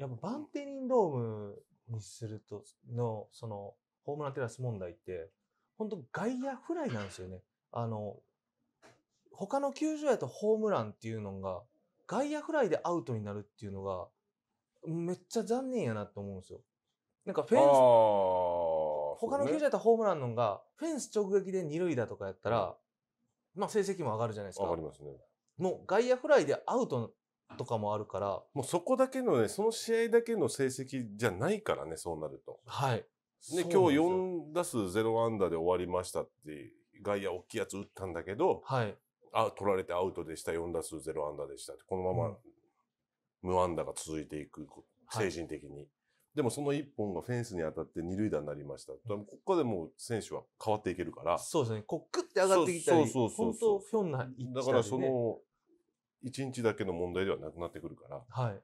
やっぱバンテリンドームにするとの、その、ホームランテラス問題って、本当外野フライなんですよね。あの、他の球場やとホームランっていうのが、外野フライでアウトになるっていうのが、めっちゃ残念やなと思うんですよ。なんかフェンス、他の球場やったらホームランのが、フェンス直撃で二塁打とかやったら、まあ成績も上がるじゃないですか。上がりますね。もう外野フライでアウトとかもあるから。もうそこだけのね、その試合だけの成績じゃないからね、そうなると。はい。で、今日4打数0アンダーで終わりましたって、外野大きいやつ打ったんだけど、はい。あ、取られてアウトでした、4打数0アンダーでしたって、このまま無安打が続いていく、精神的に。でもその1本がフェンスに当たって二塁打になりました。ここでもう選手は変わっていけるから。そうですね。こう、クッて上がってきたり、そうそうそうそう本当、ひょんな、ね、だからその、1日だけの問題ではなくなってくるから、はい、